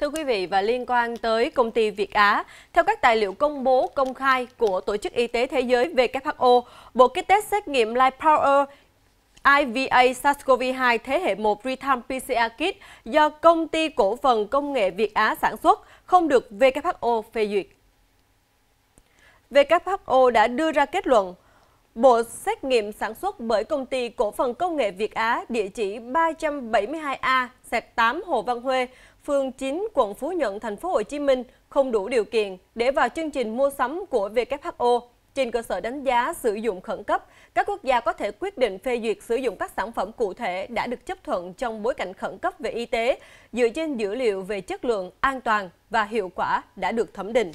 Thưa quý vị và liên quan tới công ty Việt Á, theo các tài liệu công bố công khai của Tổ chức Y tế Thế giới WHO, bộ kit test xét nghiệm power IVA SARS-CoV-2 thế hệ 1 Real-Time PCR Kit do Công ty Cổ phần Công nghệ Việt Á sản xuất không được WHO phê duyệt. WHO đã đưa ra kết luận bộ xét nghiệm sản xuất bởi công ty cổ phần công nghệ Việt Á địa chỉ 372A, sạc 8 Hồ Văn Huê, phường 9, quận Phú Nhuận, thành phố Hồ Chí Minh không đủ điều kiện để vào chương trình mua sắm của WHO. Trên cơ sở đánh giá sử dụng khẩn cấp, các quốc gia có thể quyết định phê duyệt sử dụng các sản phẩm cụ thể đã được chấp thuận trong bối cảnh khẩn cấp về y tế, dựa trên dữ liệu về chất lượng, an toàn và hiệu quả đã được thẩm định.